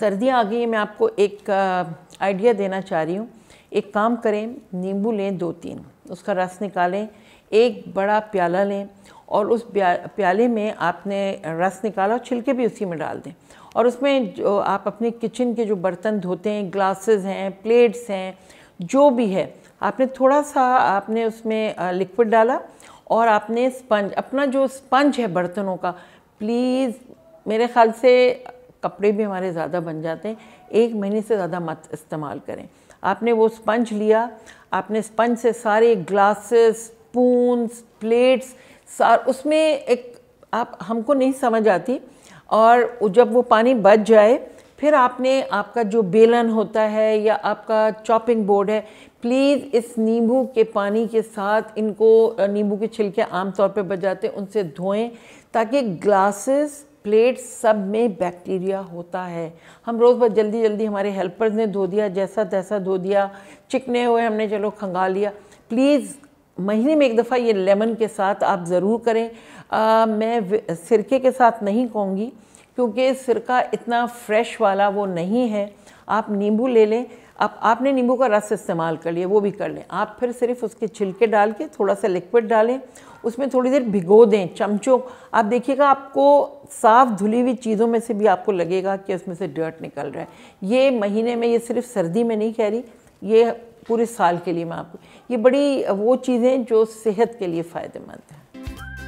सर्दियाँ आ गई हैं मैं आपको एक आइडिया देना चाह रही हूँ एक काम करें नींबू लें दो तीन उसका रस निकालें एक बड़ा प्याला लें और उस प्याले में आपने रस निकाला और छिलके भी उसी में डाल दें और उसमें जो आप अपने किचन के जो बर्तन धोते हैं ग्लासेस हैं प्लेट्स हैं जो भी है आपने थोड़ा सा आपने उसमें लिक्विड डाला और आपने स्पंज अपना जो स्पंज है बर्तनों का प्लीज़ मेरे ख्याल से कपड़े भी हमारे ज़्यादा बन जाते हैं एक महीने से ज़्यादा मत इस्तेमाल करें आपने वो स्पंज लिया आपने स्पंज से सारे ग्लासेस स्पूंस प्लेट्स सार उसमें एक आप हमको नहीं समझ आती और जब वो पानी बच जाए फिर आपने आपका जो बेलन होता है या आपका चॉपिंग बोर्ड है प्लीज़ इस नींबू के पानी के साथ इनको नींबू के छिलके आमतौर पर बच जाते उनसे धोएं ताकि ग्लासेस प्लेट्स सब में बैक्टीरिया होता है हम रोज़ बहुत जल्दी जल्दी हमारे हेल्पर्स ने धो दिया जैसा तैसा धो दिया चिकने हुए हमने चलो खंगा लिया प्लीज़ महीने में एक दफ़ा ये लेमन के साथ आप ज़रूर करें आ, मैं सिरके के साथ नहीं कहूँगी क्योंकि सिरका इतना फ्रेश वाला वो नहीं है आप नींबू ले लें अब आपने नींबू का रस इस्तेमाल कर लिया वो भी कर लें आप फिर सिर्फ उसके छिलके डाल के थोड़ा सा लिक्विड डालें उसमें थोड़ी देर भिगो दें चमचों आप देखिएगा आपको साफ़ धुली हुई चीज़ों में से भी आपको लगेगा कि उसमें से डर्ट निकल रहा है ये महीने में ये सिर्फ सर्दी में नहीं कह रही ये पूरे साल के लिए मैं आपको ये बड़ी वो चीज़ें जो सेहत के लिए फ़ायदेमंद हैं